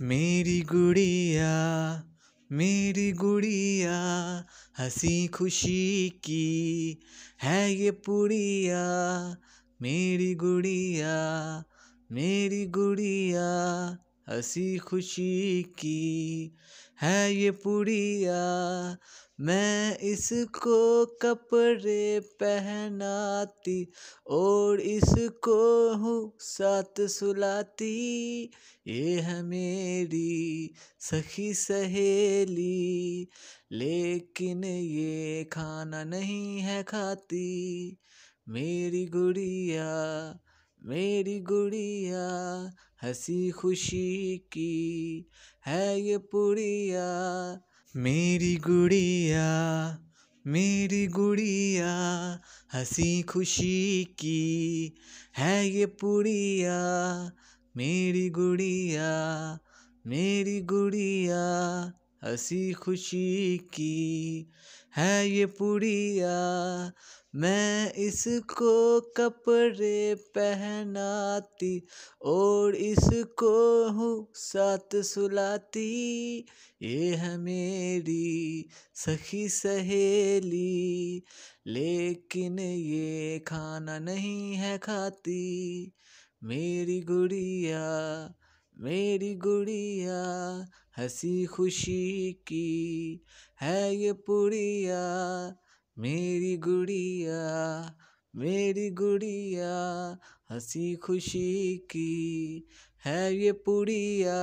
मेरी गुड़िया मेरी गुड़िया हंसी खुशी की है ये पुड़िया मेरी गुड़िया मेरी गुड़िया हंसी खुशी की है ये पुड़िया मैं इसको कपड़े पहनाती और इसको हूँ साथ सुलाती ये है मेरी सखी सहेली लेकिन ये खाना नहीं है खाती मेरी गुड़िया मेरी गुड़िया हंसी खुशी की है ये पुड़िया मेरी गुड़िया मेरी गुड़िया हंसी खुशी की है ये पुड़िया मेरी गुड़िया मेरी गुड़िया हंसी खुशी की है ये पुड़िया मैं इसको कपड़े पहनाती और इसको हूँ साथ सुलाती ये है मेरी सखी सहेली लेकिन ये खाना नहीं है खाती मेरी गुड़िया मेरी गुड़िया हंसी खुशी की है ये पुड़िया मेरी गुड़िया मेरी गुड़िया हंसी खुशी की है ये पुड़िया